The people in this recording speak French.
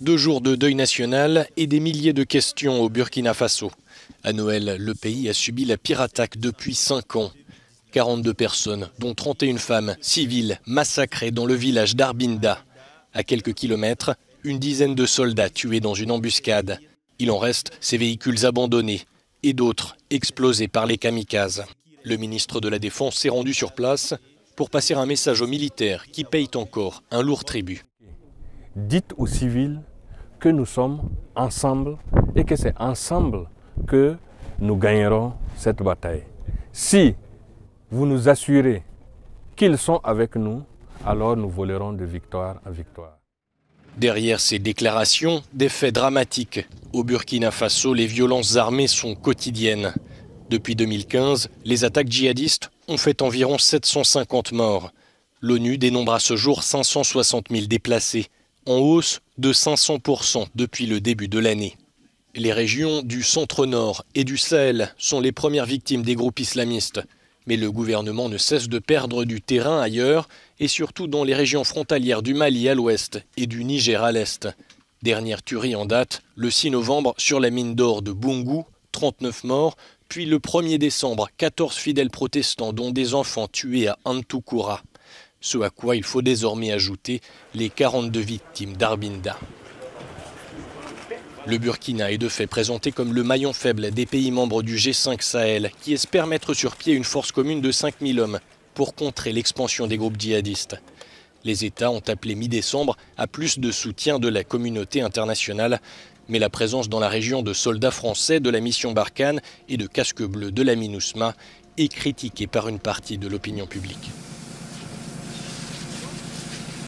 deux jours de deuil national et des milliers de questions au Burkina Faso. À Noël, le pays a subi la pire attaque depuis cinq ans. 42 personnes, dont 31 femmes civiles, massacrées dans le village d'Arbinda. À quelques kilomètres, une dizaine de soldats tués dans une embuscade. Il en reste ces véhicules abandonnés et d'autres explosés par les kamikazes. Le ministre de la Défense s'est rendu sur place pour passer un message aux militaires qui payent encore un lourd tribut dites aux civils que nous sommes ensemble et que c'est ensemble que nous gagnerons cette bataille. Si vous nous assurez qu'ils sont avec nous, alors nous volerons de victoire en victoire. Derrière ces déclarations, des faits dramatiques. Au Burkina Faso, les violences armées sont quotidiennes. Depuis 2015, les attaques djihadistes ont fait environ 750 morts. L'ONU dénombre à ce jour 560 000 déplacés, en hausse de 500% depuis le début de l'année. Les régions du centre-nord et du Sahel sont les premières victimes des groupes islamistes. Mais le gouvernement ne cesse de perdre du terrain ailleurs, et surtout dans les régions frontalières du Mali à l'ouest et du Niger à l'est. Dernière tuerie en date, le 6 novembre, sur la mine d'or de Bungu, 39 morts, puis le 1er décembre, 14 fidèles protestants, dont des enfants tués à Antoukoura ce à quoi il faut désormais ajouter les 42 victimes d'Arbinda. Le Burkina est de fait présenté comme le maillon faible des pays membres du G5 Sahel, qui espère mettre sur pied une force commune de 5000 hommes pour contrer l'expansion des groupes djihadistes. Les États ont appelé mi-décembre à plus de soutien de la communauté internationale, mais la présence dans la région de soldats français de la mission Barkhane et de casques bleus de la MINUSMA est critiquée par une partie de l'opinion publique.